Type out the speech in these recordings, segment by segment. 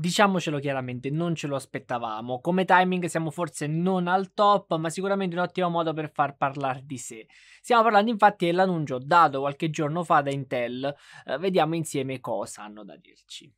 Diciamocelo chiaramente, non ce lo aspettavamo. Come timing siamo forse non al top, ma sicuramente un ottimo modo per far parlare di sé. Stiamo parlando infatti dell'annuncio dato qualche giorno fa da Intel. Eh, vediamo insieme cosa hanno da dirci.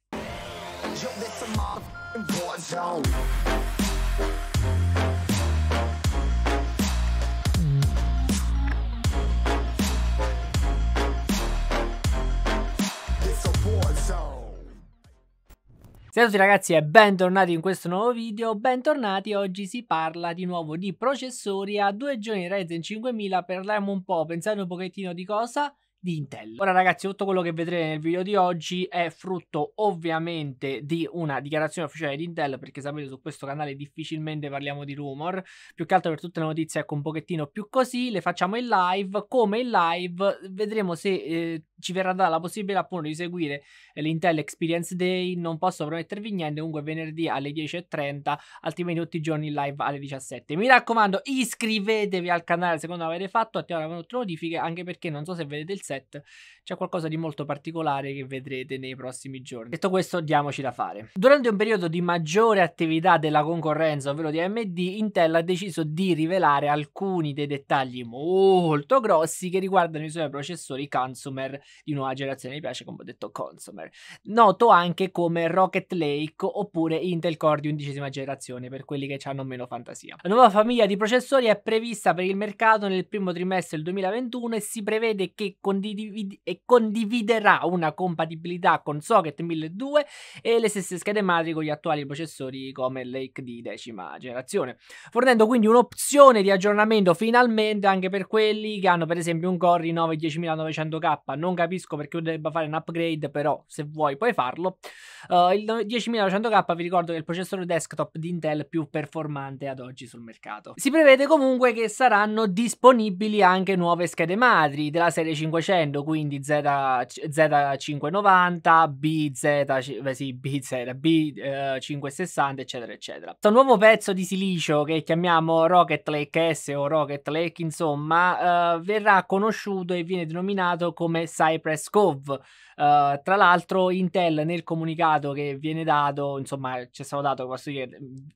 Ciao a tutti ragazzi e bentornati in questo nuovo video, bentornati, oggi si parla di nuovo di processori a due giorni Ryzen 5000, parliamo un po', pensate un pochettino di cosa? di Intel. Ora ragazzi tutto quello che vedrete nel video di oggi è frutto ovviamente di una dichiarazione ufficiale di Intel perché sapete su questo canale difficilmente parliamo di rumor più che altro per tutte le notizie ecco un pochettino più così le facciamo in live come in live vedremo se eh, ci verrà data la possibilità appunto di seguire eh, l'Intel Experience Day, non posso promettervi niente, comunque venerdì alle 10.30, altrimenti tutti i giorni in live alle 17. Mi raccomando, iscrivetevi al canale se non l'avete fatto, attivate le nostre notifiche, anche perché non so se vedete il set, c'è qualcosa di molto particolare che vedrete nei prossimi giorni. Detto questo, diamoci da fare. Durante un periodo di maggiore attività della concorrenza, ovvero di AMD, Intel ha deciso di rivelare alcuni dei dettagli molto grossi che riguardano i suoi processori consumer di nuova generazione mi piace, come ho detto, Consumer. Noto anche come Rocket Lake oppure Intel Core di undicesima generazione per quelli che hanno meno fantasia. La nuova famiglia di processori è prevista per il mercato nel primo trimestre del 2021 e si prevede che condivid- condividerà una compatibilità con Socket 1002 e le stesse schede madri con gli attuali processori come Lake di decima generazione, fornendo quindi un'opzione di aggiornamento finalmente anche per quelli che hanno per esempio un Core i 9 10900K non capisco perché uno debba fare un upgrade, però se vuoi puoi farlo. Uh, il 10900K vi ricordo che è il processore desktop di Intel più performante ad oggi sul mercato. Si prevede comunque che saranno disponibili anche nuove schede madri della serie 500, quindi Z, Z590, BZ, sì, BZ, B560, eh, eccetera, eccetera. Questo nuovo pezzo di silicio che chiamiamo Rocket Lake S o Rocket Lake, insomma, uh, verrà conosciuto e viene denominato come Cyber Cypress Cove. Uh, tra l'altro, Intel nel comunicato che viene dato, insomma, ci è stato dato posso dire,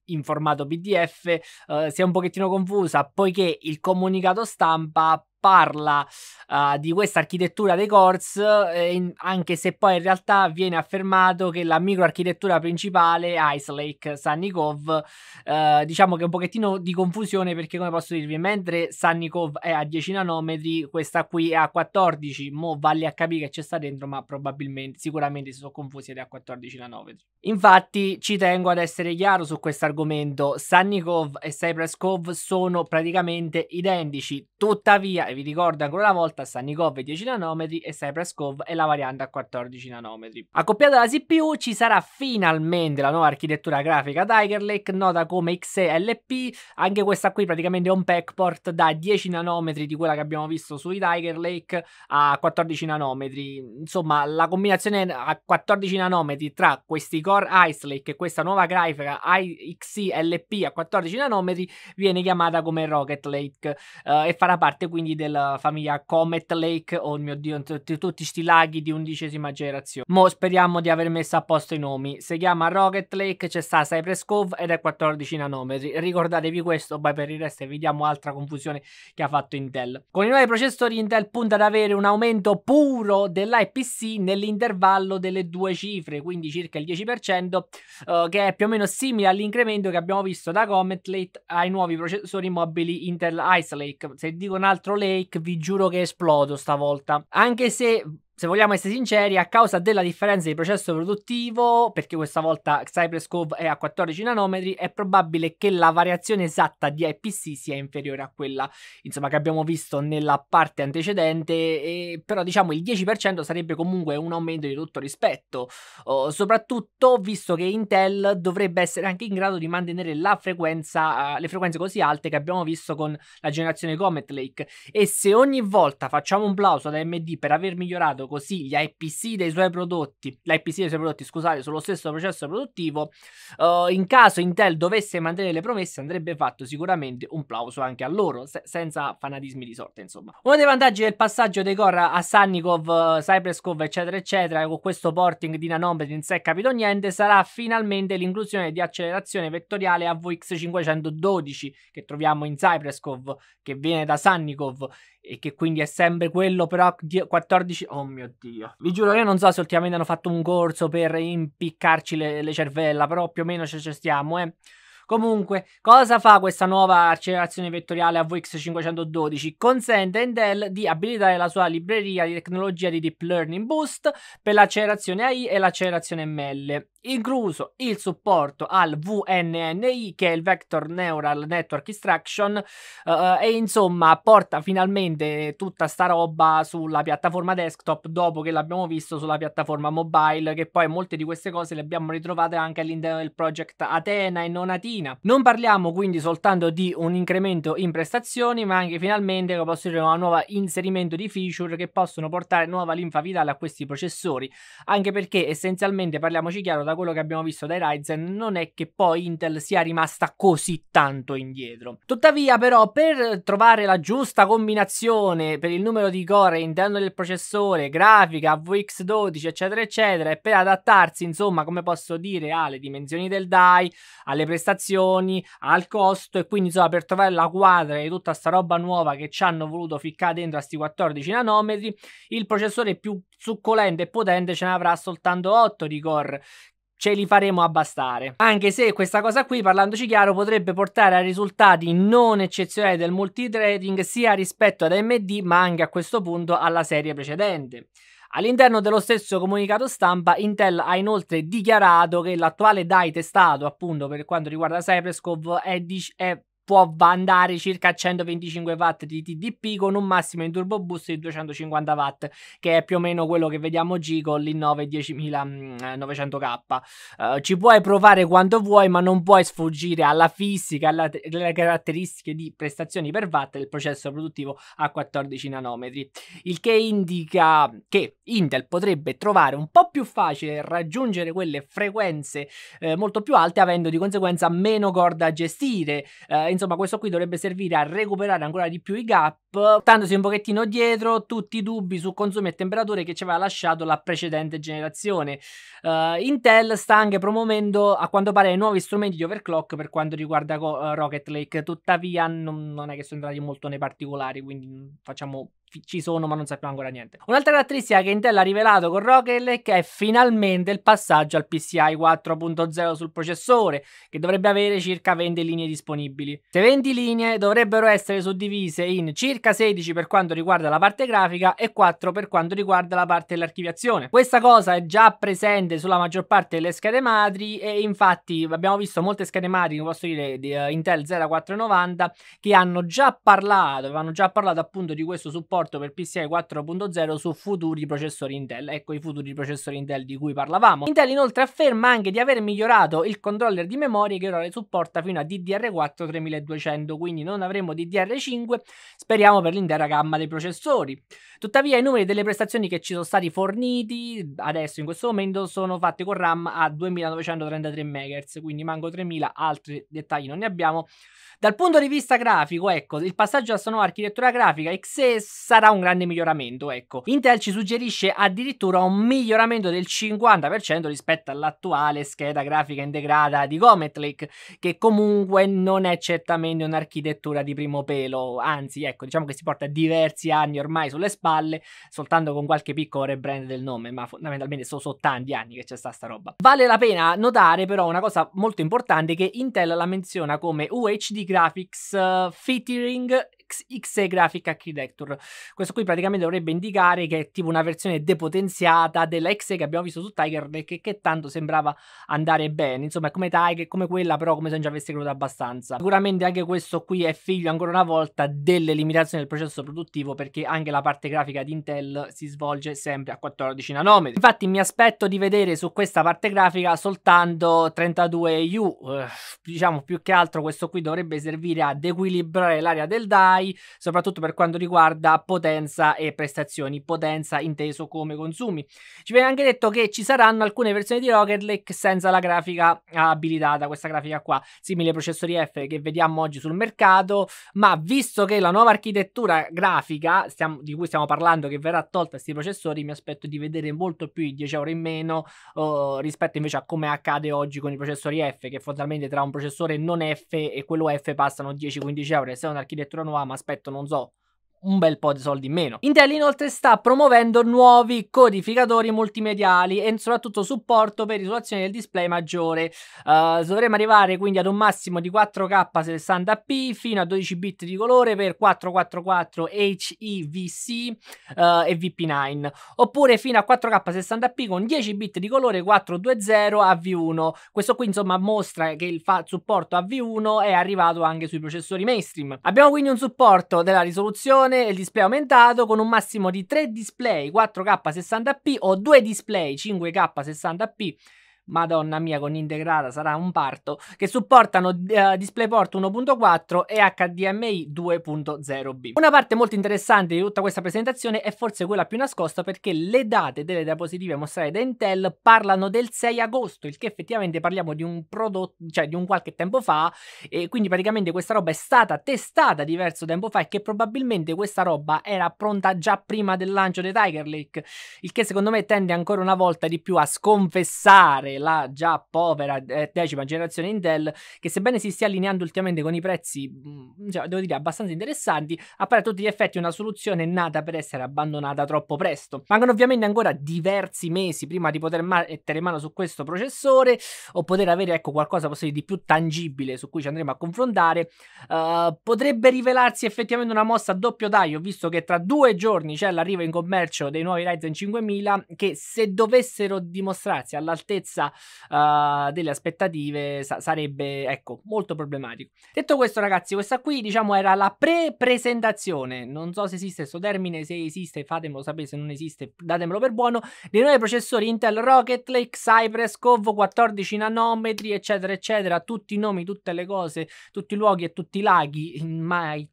in formato PDF, uh, eh, si è un pochettino confusa poiché il comunicato stampa parla uh, di questa architettura dei cores, eh, anche se poi in realtà viene affermato che la microarchitettura principale, Ice Lake Sannikov, eh, diciamo che è un pochettino di confusione perché come posso dirvi, mentre Sannikov è a 10 nanometri, questa qui è a 14, mo valli a capire che c'è sta dentro, ma probabilmente, sicuramente si sono confusi ed è a 14 nanometri. Infatti ci tengo ad essere chiaro su questo argomento, Sannikov e Cypress Cove sono praticamente identici, tuttavia vi ricordo ancora una volta Sannikov 10 nanometri e Cypress-Cove è la variante a 14 nanometri. Accoppiata alla CPU ci sarà finalmente la nuova architettura grafica Tiger Lake nota come XLP, anche questa qui praticamente è un backport da 10 nanometri di quella che abbiamo visto sui Tiger Lake a 14 nanometri. Insomma, la combinazione a 14 nanometri tra questi core Ice Lake e questa nuova grafica XLP a 14 nanometri viene chiamata come Rocket Lake eh, e farà parte quindi del della famiglia Comet Lake. Oh mio dio, tutti questi laghi di undicesima generazione. Mo speriamo di aver messo a posto i nomi. Si chiama Rocket Lake, c'è sta Cypress Cove ed è 14 nanometri. Ricordatevi questo, poi per il resto evitiamo altra confusione che ha fatto Intel. Con i nuovi processori Intel punta ad avere un aumento puro dell'IPC nell'intervallo delle due cifre, quindi circa il 10%, eh, che è più o meno simile all'incremento che abbiamo visto da Comet Lake ai nuovi processori mobili Intel Ice Lake. Se dico un altro Lake Lake, vi giuro che esplodo stavolta. Anche se se vogliamo essere sinceri, a causa della differenza di processo produttivo, perché questa volta Cypress Cove è a 14 nanometri, è probabile che la variazione esatta di IPC sia inferiore a quella insomma, che abbiamo visto nella parte antecedente, e, però diciamo il 10% sarebbe comunque un aumento di tutto rispetto, oh, soprattutto visto che Intel dovrebbe essere anche in grado di mantenere frequenza, uh, le frequenze così alte che abbiamo visto con la generazione Comet Lake e se ogni volta facciamo un plauso ad AMD per aver migliorato utilizzato così gli IPC dei suoi prodotti, l'IPC dei suoi prodotti, scusate, sullo stesso processo produttivo, uh, in caso Intel dovesse mantenere le promesse andrebbe fatto sicuramente un plauso anche a loro, se- senza fanatismi di sorte, insomma. Uno dei vantaggi del passaggio dei core a Sannikov, uh, Cypreskov, eccetera, eccetera, con questo porting di nanometri in sé capito niente, sarà finalmente l'inclusione di accelerazione vettoriale AVX512 che troviamo in Cypreskov, che viene da Sannikov e che quindi è sempre quello però 14 oh mio dio vi giuro io non so se ultimamente hanno fatto un corso per impiccarci le, le cervella però più o meno ci, stiamo eh Comunque, cosa fa questa nuova accelerazione vettoriale AVX512? Consente a Intel di abilitare la sua libreria di tecnologia di Deep Learning Boost per l'accelerazione AI e l'accelerazione ML incluso il supporto al VNNI che è il Vector Neural Network Instruction eh, e insomma porta finalmente tutta sta roba sulla piattaforma desktop dopo che l'abbiamo visto sulla piattaforma mobile che poi molte di queste cose le abbiamo ritrovate anche all'interno del project Atena e non Atina. Non parliamo quindi soltanto di un incremento in prestazioni ma anche finalmente come posso dire un nuovo inserimento di feature che possono portare nuova linfa vitale a questi processori anche perché essenzialmente parliamoci chiaro da quello che abbiamo visto dai Ryzen, non è che poi Intel sia rimasta così tanto indietro. Tuttavia, però, per trovare la giusta combinazione per il numero di core all'interno del processore, grafica, VX12, eccetera, eccetera, e per adattarsi, insomma, come posso dire, alle dimensioni del DAI, alle prestazioni, al costo, e quindi, insomma, per trovare la quadra di tutta sta roba nuova che ci hanno voluto ficcare dentro a sti 14 nanometri, il processore più succolente e potente ce ne avrà soltanto 8 di core ce li faremo abbastare. Anche se questa cosa qui, parlandoci chiaro, potrebbe portare a risultati non eccezionali del multitrading sia rispetto ad AMD ma anche a questo punto alla serie precedente. All'interno dello stesso comunicato stampa, Intel ha inoltre dichiarato che l'attuale DAI testato, appunto per quanto riguarda Cypress Cyberscope, è, è può andare circa a 125 watt di TDP con un massimo in turbo boost di 250 watt che è più o meno quello che vediamo oggi con l'i9 10900K uh, ci puoi provare quanto vuoi ma non puoi sfuggire alla fisica alle caratteristiche di prestazioni per watt del processo produttivo a 14 nanometri il che indica che Intel potrebbe trovare un po' più facile raggiungere quelle frequenze eh, molto più alte avendo di conseguenza meno corda da gestire eh, insomma questo qui dovrebbe servire a recuperare ancora di più i gap, tandosi un pochettino dietro tutti i dubbi su consumi e temperature che ci aveva lasciato la precedente generazione. Uh, Intel sta anche promuovendo a quanto pare nuovi strumenti di overclock per quanto riguarda eh, Rocket Lake, tuttavia non, non è che sono entrati molto nei particolari, quindi mm, facciamo ci sono ma non sappiamo ancora niente. Un'altra caratteristica che Intel ha rivelato con Rocket che è finalmente il passaggio al PCI 4.0 sul processore, che dovrebbe avere circa 20 linee disponibili. Queste 20 linee dovrebbero essere suddivise in circa 16 per quanto riguarda la parte grafica e 4 per quanto riguarda la parte dell'archiviazione. Questa cosa è già presente sulla maggior parte delle schede madri e infatti abbiamo visto molte schede madri, posso dire, di uh, Intel 0490 che hanno già parlato, avevano già parlato appunto di questo supporto supporto per PCI 4.0 su futuri processori Intel, ecco i futuri processori Intel di cui parlavamo. Intel inoltre afferma anche di aver migliorato il controller di memoria che ora le supporta fino a DDR4 3200, quindi non avremo DDR5, speriamo per l'intera gamma dei processori. Tuttavia i numeri delle prestazioni che ci sono stati forniti adesso in questo momento sono fatti con RAM a 2933 MHz, quindi manco 3000, altri dettagli non ne abbiamo. Dal punto di vista grafico, ecco, il passaggio a sta nuova architettura grafica XE sarà un grande miglioramento, ecco. Intel ci suggerisce addirittura un miglioramento del 50% rispetto all'attuale scheda grafica integrata di Comet Lake, che comunque non è certamente un'architettura di primo pelo, anzi, ecco, diciamo che si porta diversi anni ormai sulle spalle, soltanto con qualche piccolo rebrand del nome, ma fondamentalmente sono solo tanti anni che c'è sta sta roba. Vale la pena notare però una cosa molto importante che Intel la menziona come UHD Graphics eh, featuring XE Graphic Architecture. Questo qui praticamente dovrebbe indicare che è tipo una versione depotenziata della XE che abbiamo visto su Tiger Deck e che tanto sembrava andare bene. Insomma, è come Tiger, come quella, però come se non ci avesse creduto abbastanza. Sicuramente anche questo qui è figlio ancora una volta delle limitazioni del processo produttivo perché anche la parte grafica di Intel si svolge sempre a 14 nanometri. Infatti mi aspetto di vedere su questa parte grafica soltanto 32U, eh, diciamo più che altro questo qui dovrebbe servire ad equilibrare l'area del DAI AI, soprattutto per quanto riguarda potenza e prestazioni, potenza inteso come consumi. Ci viene anche detto che ci saranno alcune versioni di Rocket Lake senza la grafica abilitata, questa grafica qua, simile ai processori F che vediamo oggi sul mercato, ma visto che la nuova architettura grafica stiamo, di cui stiamo parlando che verrà tolta a questi processori, mi aspetto di vedere molto più i 10 euro in meno uh, rispetto invece a come accade oggi con i processori F, che fondamentalmente tra un processore non F e quello F passano 10-15 euro, se è un'architettura nuova, ma aspetto, non so, un bel po' di soldi in meno. Intel inoltre sta promuovendo nuovi codificatori multimediali e soprattutto supporto per risoluzione del display maggiore. Uh, dovremmo arrivare quindi ad un massimo di 4K 60p fino a 12 bit di colore per 444 HEVC uh, e VP9 eh, oppure fino a 4K 60p con 10 bit di colore 420 av 1 Questo qui insomma mostra che il supporto av 1 è arrivato anche sui processori mainstream. Abbiamo quindi un supporto della risoluzione versione il display aumentato con un massimo di 3 display 4K 60p o 2 display 5K 60p madonna mia con integrata sarà un parto, che supportano uh, DisplayPort 1.4 e HDMI 2.0b. Una parte molto interessante di tutta questa presentazione è forse quella più nascosta perché le date delle diapositive mostrate da Intel parlano del 6 agosto, il che effettivamente parliamo di un prodotto, cioè di un qualche tempo fa e quindi praticamente questa roba è stata testata diverso tempo fa e che probabilmente questa roba era pronta già prima del lancio dei Tiger Lake, il che secondo me tende ancora una volta di più a sconfessare la già povera eh, decima generazione Intel, che sebbene si stia allineando ultimamente con i prezzi, mm, cioè, devo dire, abbastanza interessanti, appare a tutti gli effetti una soluzione nata per essere abbandonata troppo presto. Mancano ovviamente ancora diversi mesi prima di poter mettere mano su questo processore o poter avere ecco, qualcosa di più tangibile su cui ci andremo a confrontare. Uh, potrebbe rivelarsi effettivamente una mossa a doppio taglio, visto che tra due giorni c'è l'arrivo in commercio dei nuovi Ryzen 5000 che se dovessero dimostrarsi all'altezza altezza uh, delle aspettative sa- sarebbe, ecco, molto problematico. Detto questo, ragazzi, questa qui, diciamo, era la pre-presentazione. Non so se esiste questo termine, se esiste, fatemelo sapere, se non esiste, datemelo per buono. Dei nuovi processori Intel Rocket Lake, Cypress, Cove, 14 nanometri, eccetera, eccetera. Tutti i nomi, tutte le cose, tutti i luoghi e tutti i laghi, mai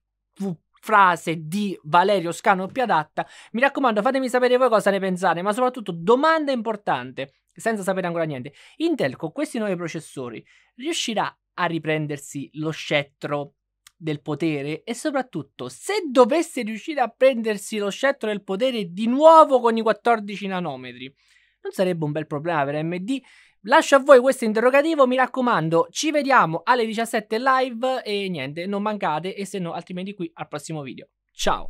frase di Valerio Scano più adatta. Mi raccomando, fatemi sapere voi cosa ne pensate, ma soprattutto domanda importante, senza sapere ancora niente. Intel con questi nuovi processori riuscirà a riprendersi lo scettro del potere e soprattutto se dovesse riuscire a prendersi lo scettro del potere di nuovo con i 14 nanometri, non sarebbe un bel problema per AMD Lascio a voi questo interrogativo, mi raccomando, ci vediamo alle 17 live e niente, non mancate e se no altrimenti qui al prossimo video. Ciao!